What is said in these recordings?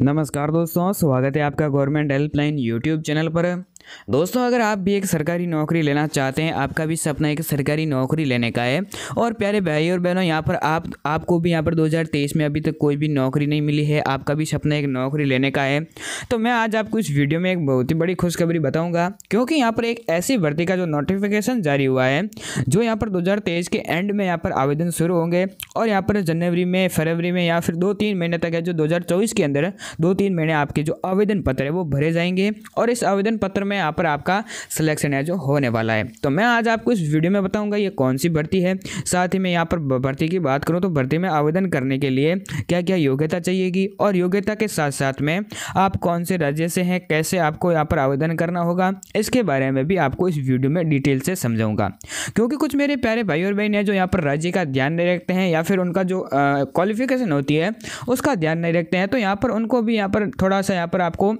नमस्कार दोस्तों स्वागत है आपका गवर्नमेंट हेल्पलाइन यूट्यूब चैनल पर दोस्तों अगर आप भी एक सरकारी नौकरी लेना चाहते हैं आपका भी सपना एक सरकारी नौकरी लेने का है और प्यारे भाई और बहनों यहाँ पर आप आपको भी यहाँ पर 2023 में अभी तक तो कोई भी नौकरी नहीं मिली है आपका भी सपना एक नौकरी लेने का है तो मैं आज आपको इस वीडियो में एक बहुत ही बड़ी खुशखबरी बताऊँगा क्योंकि यहाँ पर एक ऐसी भर्ती का जो नोटिफिकेशन जारी हुआ है जो यहाँ पर दो के एंड में यहाँ पर आवेदन शुरू होंगे और यहाँ पर जनवरी में फरवरी में या फिर दो तीन महीने तक है जो दो के अंदर दो तीन महीने आपके जो आवेदन पत्र है वो भरे जाएंगे और इस आवेदन पत्र में में यहाँ पर आपका सिलेक्शन है जो होने वाला है तो मैं आज आपको इस वीडियो में बताऊँगा ये कौन सी भर्ती है साथ ही मैं यहाँ पर भर्ती की बात करूँ तो भर्ती में आवेदन करने के लिए क्या क्या योग्यता चाहिएगी और योग्यता के साथ साथ में आप कौन से राज्य से हैं कैसे आपको यहाँ पर आवेदन करना होगा इसके बारे में भी आपको इस वीडियो में डिटेल से समझाऊंगा क्योंकि कुछ मेरे प्यारे भाई और बहन है जो यहाँ पर राज्य का ध्यान नहीं रखते हैं या फिर उनका जो क्वालिफिकेशन होती है उसका ध्यान नहीं रखते हैं तो यहाँ पर उनको भी यहाँ पर थोड़ा सा यहाँ पर आपको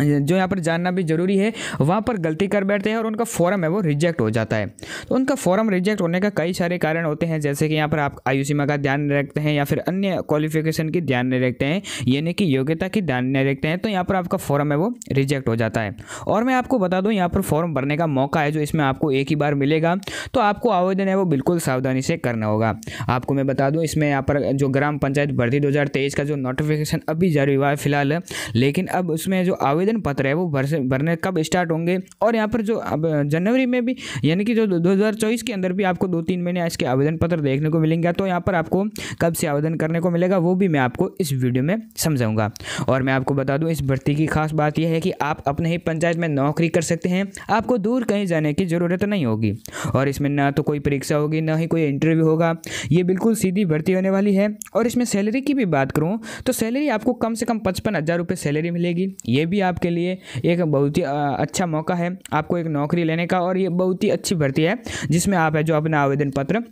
जो यहाँ पर जानना भी ज़रूरी है वहाँ पर गलती कर बैठते हैं और उनका फॉर्म है वो रिजेक्ट हो जाता है तो उनका फॉर्म रिजेक्ट होने का कई सारे कारण होते हैं जैसे कि यहाँ पर आप आयु सीमा का ध्यान नहीं रखते हैं या फिर अन्य क्वालिफिकेशन की ध्यान नहीं रखते हैं यानी कि योग्यता की ध्यान नहीं रखते हैं तो यहाँ पर आपका फॉर्म है वो रिजेक्ट हो जाता है और मैं आपको बता दूँ यहाँ पर फॉर्म भरने का मौका है जो इसमें आपको एक ही बार मिलेगा तो आपको आवेदन है वो बिल्कुल सावधानी से करना होगा आपको मैं बता दूँ इसमें यहाँ पर जो ग्राम पंचायत भर्ती दो का जो नोटिफिकेशन अभी जारी हुआ है फिलहाल लेकिन अब उसमें जो आवेदन आवेदन पत्र है वो भर से भरने कब स्टार्ट होंगे और यहाँ पर जो अब जनवरी में भी यानी कि जो दो हज़ार चौबीस के अंदर भी आपको दो तीन महीने इसके आवेदन पत्र देखने को मिलेंगे तो यहाँ पर आपको कब से आवेदन करने को मिलेगा वो भी मैं आपको इस वीडियो में समझाऊंगा और मैं आपको बता दूँ इस भर्ती की खास बात यह है कि आप अपने ही पंचायत में नौकरी कर सकते हैं आपको दूर कहीं जाने की ज़रूरत नहीं होगी और इसमें ना तो कोई परीक्षा होगी ना ही कोई इंटरव्यू होगा ये बिल्कुल सीधी भर्ती होने वाली है और इसमें सैलरी की भी बात करूँ तो सैलरी आपको कम से कम पचपन हज़ार रुपये सैलरी मिलेगी ये भी आपके लिए एक बहुत ही अच्छा मौका है आपको एक नौकरी लेने का और ये बहुत ही अच्छी भर्ती है जिसमें आप है जो अपना आवेदन पत्र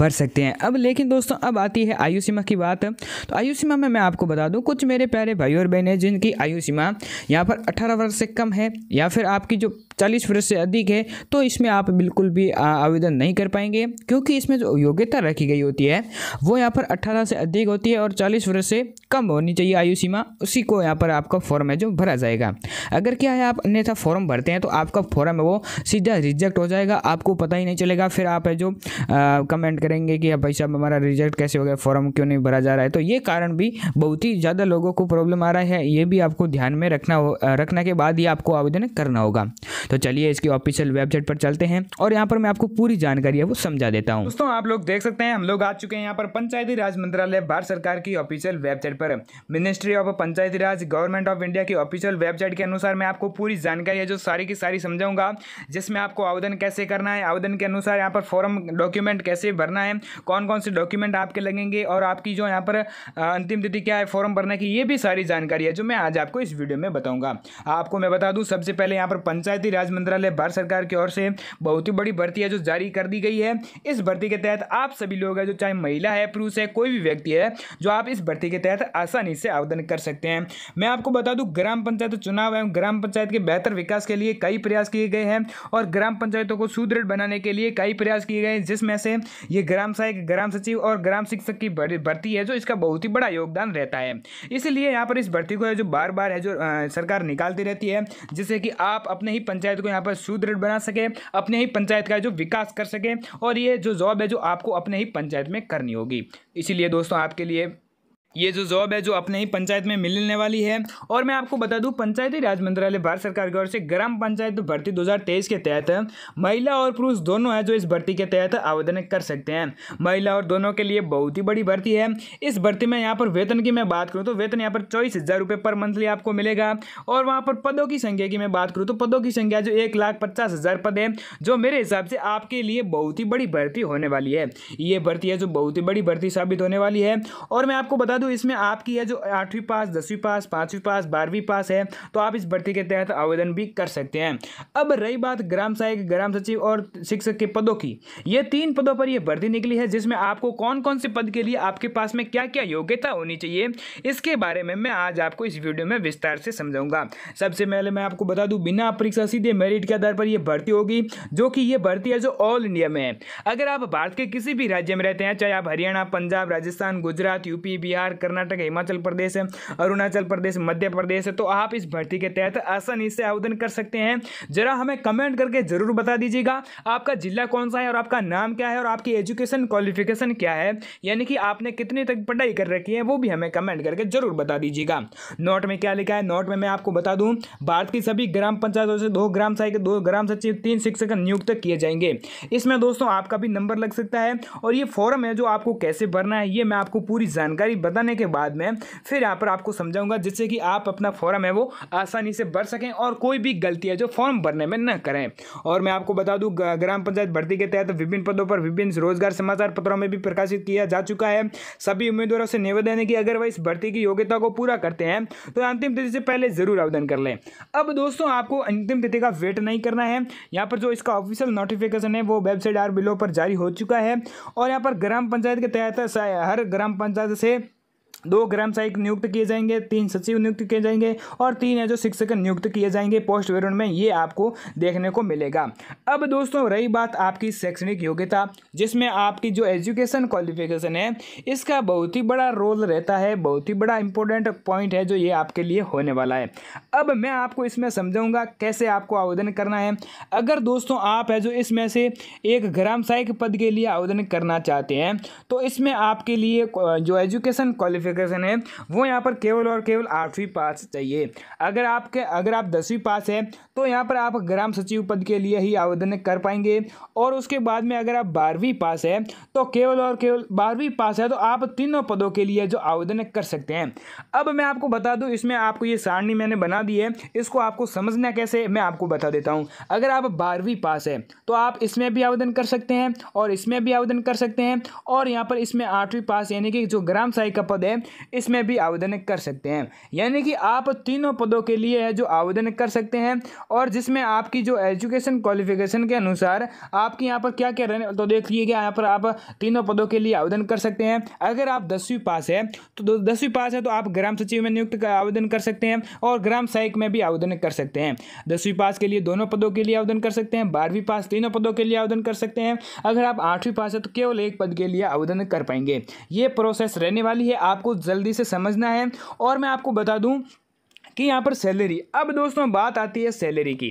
भर सकते हैं अब लेकिन दोस्तों अब आती है आयु सीमा की बात तो आयु सीमा में मैं आपको बता दूं कुछ मेरे प्यारे भाई और बहन हैं जिनकी आयु सीमा यहाँ पर 18 वर्ष से कम है या फिर आपकी जो चालीस वर्ष से अधिक है तो इसमें आप बिल्कुल भी आवेदन नहीं कर पाएंगे क्योंकि इसमें जो योग्यता रखी गई होती है वो यहाँ पर अट्ठारह से अधिक होती है और चालीस वर्ष से कम होनी चाहिए आयु सीमा उसी को यहाँ पर आपका फॉर्म है जो भरा जाएगा अगर क्या है आप अन्यथा फॉर्म भरते हैं तो आपका फॉर्म है वो सीधा रिजेक्ट हो जाएगा आपको पता ही नहीं चलेगा फिर आप है जो कमेंट करेंगे कि भाई साहब हमारा रिजेक्ट कैसे हो गया फॉर्म क्यों नहीं भरा जा रहा है तो ये कारण भी बहुत ही ज़्यादा लोगों को प्रॉब्लम आ रहा है ये भी आपको ध्यान में रखना हो के बाद ही आपको आवेदन करना होगा तो चलिए इसकी ऑफिशियल वेबसाइट पर चलते हैं और यहाँ पर मैं आपको पूरी जानकारी है वो समझा देता हूँ दोस्तों आप लोग देख सकते हैं हम लोग आ चुके हैं यहाँ पर पंचायती राज मंत्रालय भारत सरकार की ऑफिशियल वेबसाइट पर ministry of Panchayati Raj government of India की ऑफिशियल वेबसाइट के अनुसार मैं आपको पूरी जानकारी है जो सारी की सारी समझाऊंगा जिसमें आपको आवेदन कैसे करना है आवेदन के अनुसार यहाँ पर फॉर्म डॉक्यूमेंट कैसे भरना है कौन कौन से डॉक्यूमेंट आपके लगेंगे और आपकी जो यहाँ पर अंतिम तिथि क्या है फॉर्म भरने की ये भी सारी जानकारी है जो मैं आज आपको इस वीडियो में बताऊंगा आपको मैं बता दूँ सबसे पहले यहाँ पर पंचायती विकास मंत्रालय भारत सरकार की ओर से बहुत ही बड़ी भर्ती है जो जारी कर दी गई है इस भर्ती के तहत आप सभी लोग हैं जो चाहे महिला है पुरुष है कोई भी व्यक्ति है जो आप इस भर्ती के तहत आसानी से आवेदन कर सकते हैं मैं आपको बता दूँ ग्राम पंचायत चुनाव एवं ग्राम पंचायत के बेहतर विकास के लिए कई प्रयास किए गए हैं और ग्राम पंचायतों को सुदृढ़ बनाने के लिए कई प्रयास किए गए हैं जिसमें से ये ग्राम सहायक ग्राम सचिव और ग्राम शिक्षक की भर्ती है जो इसका बहुत ही बड़ा योगदान रहता है इसलिए यहाँ पर इस भर्ती को है जो बार बार है जो सरकार निकालती रहती है जिससे कि आप अपने ही पंचायत पंचायत को यहाँ पर सुदृढ़ बना सके अपने ही पंचायत का जो विकास कर सके और ये जो जॉब है जो आपको अपने ही पंचायत में करनी होगी इसीलिए दोस्तों आपके लिए ये जो जॉब है जो अपने ही पंचायत में मिलने वाली है और मैं आपको बता दूँ पंचायती राज मंत्रालय भारत सरकार की ओर से ग्राम पंचायत भर्ती 2023 के तहत महिला और पुरुष दोनों है जो इस भर्ती के तहत आवेदन कर सकते हैं महिला और दोनों के लिए बहुत ही बड़ी भर्ती है इस भर्ती में यहाँ पर वेतन की मैं बात करूँ तो वेतन यहाँ पर चौबीस हज़ार रुपये पर मंथली आपको मिलेगा और वहाँ पर पदों की संख्या की मैं बात करूँ तो पदों की संख्या जो एक लाख पचास हज़ार पद है जो मेरे हिसाब से आपके लिए बहुत ही बड़ी भर्ती होने वाली है ये भर्ती है जो बहुत ही बड़ी भर्ती साबित होने वाली है और मैं आपको बता दूँ दोस्तों इसमें आपकी है जो आठवीं पास दसवीं पास पाँचवीं पास बारहवीं पास है तो आप इस भर्ती के तहत आवेदन भी कर सकते हैं अब रही बात ग्राम सहायक ग्राम सचिव और शिक्षक के पदों की ये तीन पदों पर यह भर्ती निकली है जिसमें आपको कौन कौन से पद के लिए आपके पास में क्या क्या योग्यता होनी चाहिए इसके बारे में मैं आज आपको इस वीडियो में विस्तार से समझाऊंगा सबसे पहले मैं आपको बता दूं बिना परीक्षा सीधे मेरिट के आधार पर यह भर्ती होगी जो कि यह भर्ती है जो ऑल इंडिया में है अगर आप भारत के किसी भी राज्य में रहते हैं चाहे आप हरियाणा पंजाब राजस्थान गुजरात यूपी बिहार बिहार कर्नाटक हिमाचल प्रदेश है अरुणाचल प्रदेश मध्य प्रदेश है तो आप इस भर्ती के तहत आसानी से आवेदन कर सकते हैं जरा हमें कमेंट करके ज़रूर बता दीजिएगा आपका जिला कौन सा है और आपका नाम क्या है और आपकी एजुकेशन क्वालिफिकेशन क्या है यानी कि आपने कितनी तक पढ़ाई कर रखी है वो भी हमें कमेंट करके ज़रूर बता दीजिएगा नोट में क्या लिखा है नोट में मैं आपको बता दूँ भारत की सभी ग्राम पंचायतों से दो ग्राम सहायक दो ग्राम सचिव तीन शिक्षक नियुक्त किए जाएंगे इसमें दोस्तों आपका भी नंबर लग सकता है और ये फॉर्म है जो आपको कैसे भरना है ये मैं आपको पूरी जानकारी बता बताने के बाद में फिर यहाँ पर आपको समझाऊंगा जिससे कि आप अपना फॉर्म है वो आसानी से भर सकें और कोई भी गलती है जो फॉर्म भरने में न करें और मैं आपको बता दूँ ग्राम पंचायत भर्ती के तहत विभिन्न पदों पर विभिन्न रोजगार समाचार पत्रों में भी प्रकाशित किया जा चुका है सभी उम्मीदवारों से निवेदन है कि अगर वह इस भर्ती की योग्यता को पूरा करते हैं तो अंतिम तिथि से पहले जरूर आवेदन कर लें अब दोस्तों आपको अंतिम तिथि का वेट नहीं करना है यहाँ पर जो इसका ऑफिशियल नोटिफिकेशन है वो वेबसाइट आर बिलो पर जारी हो चुका है और यहाँ पर ग्राम पंचायत के तहत हर ग्राम पंचायत से दो ग्राम सहायक नियुक्त किए जाएंगे तीन सचिव नियुक्त किए जाएंगे और तीन है जो शिक्षक नियुक्त किए जाएंगे पोस्ट वेरण में ये आपको देखने को मिलेगा अब दोस्तों रही बात आपकी शैक्षणिक योग्यता जिसमें आपकी जो एजुकेशन क्वालिफिकेशन है इसका बहुत ही बड़ा रोल रहता है बहुत ही बड़ा इंपॉर्टेंट पॉइंट है जो ये आपके लिए होने वाला है अब मैं आपको इसमें समझाऊँगा कैसे आपको आवेदन करना है अगर दोस्तों आप है जो इसमें से एक ग्राम सहायक पद के लिए आवेदन करना चाहते हैं तो इसमें आपके लिए जो एजुकेशन क्वालिफिक क्वालिफिकेशन है वो यहाँ पर केवल और केवल आठवीं पास चाहिए अगर आपके अगर आप दसवीं पास है तो यहाँ पर आप ग्राम सचिव पद के लिए ही आवेदन कर पाएंगे और उसके बाद में अगर आप बारहवीं पास है तो केवल और केवल बारहवीं पास है तो आप तीनों पदों के लिए जो आवेदन कर सकते हैं अब मैं आपको बता दूँ इसमें आपको ये सारणी मैंने बना दी है इसको आपको समझना कैसे मैं आपको बता देता हूँ अगर आप बारहवीं पास है तो आप इसमें भी आवेदन कर सकते हैं और इसमें भी आवेदन कर सकते हैं और यहाँ पर इसमें आठवीं पास यानी कि जो ग्राम सहायक का पद है इसमें भी आवेदन कर सकते हैं यानी कि आप तीनों पदों के लिए है जो आवेदन कर सकते हैं और जिसमें आपकी जो एजुकेशन क्वालिफिकेशन के अनुसार आपके यहाँ पर क्या क्या रहने तो देख लीजिए यहाँ पर आप तीनों पदों के लिए आवेदन कर सकते हैं अगर आप दसवीं पास है तो दसवीं पास है तो आप ग्राम सचिव में नियुक्त का आवेदन कर सकते हैं और ग्राम सहायक में भी आवेदन कर सकते हैं दसवीं पास के लिए दोनों पदों के लिए आवेदन कर सकते हैं बारहवीं पास तीनों पदों के लिए आवेदन कर सकते हैं अगर आप आठवीं पास है तो केवल एक पद के लिए आवेदन कर पाएंगे ये प्रोसेस रहने वाली है आपको आपको जल्दी से समझना है और मैं आपको बता दूँ कि यहाँ पर सैलरी अब दोस्तों बात आती है सैलरी की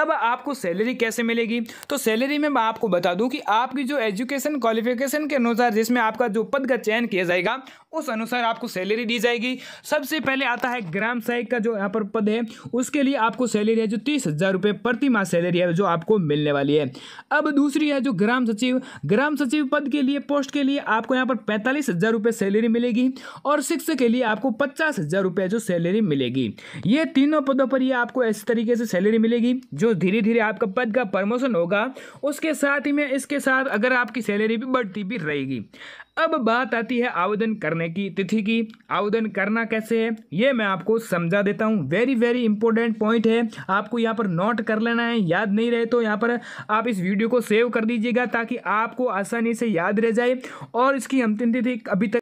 अब आपको सैलरी कैसे मिलेगी तो सैलरी में मैं आपको बता दूँ कि आपकी जो एजुकेशन क्वालिफिकेशन के अनुसार जिसमें आपका जो पद का चयन किया जाएगा उस अनुसार आपको सैलरी दी जाएगी सबसे पहले आता है ग्राम सहायक का जो यहाँ पर पद है उसके लिए आपको सैलरी है जो तीस हज़ार रुपये प्रति माह सैलरी है जो आपको मिलने वाली है अब दूसरी है जो ग्राम सचिव ग्राम सचिव पद के लिए पोस्ट के लिए आपको यहाँ पर पैंतालीस हज़ार रुपये सैलरी मिलेगी और शिक्षक के लिए आपको पचास हज़ार रुपये जो सैलरी मिलेगी ये तीनों पदों पर ये आपको ऐसे तरीके से सैलरी मिलेगी जो धीरे धीरे आपका पद का प्रमोशन होगा उसके साथ ही में इसके साथ अगर आपकी सैलरी भी बढ़ती भी रहेगी अब बात आती है आवेदन करने की तिथि की आवेदन करना कैसे है ये मैं आपको समझा देता हूँ वेरी वेरी इंपॉर्टेंट पॉइंट है आपको यहाँ पर नोट कर लेना है याद नहीं रहे तो यहाँ पर आप इस वीडियो को सेव कर दीजिएगा ताकि आपको आसानी से याद रह जाए और इसकी अंतिम तिथि अभी तक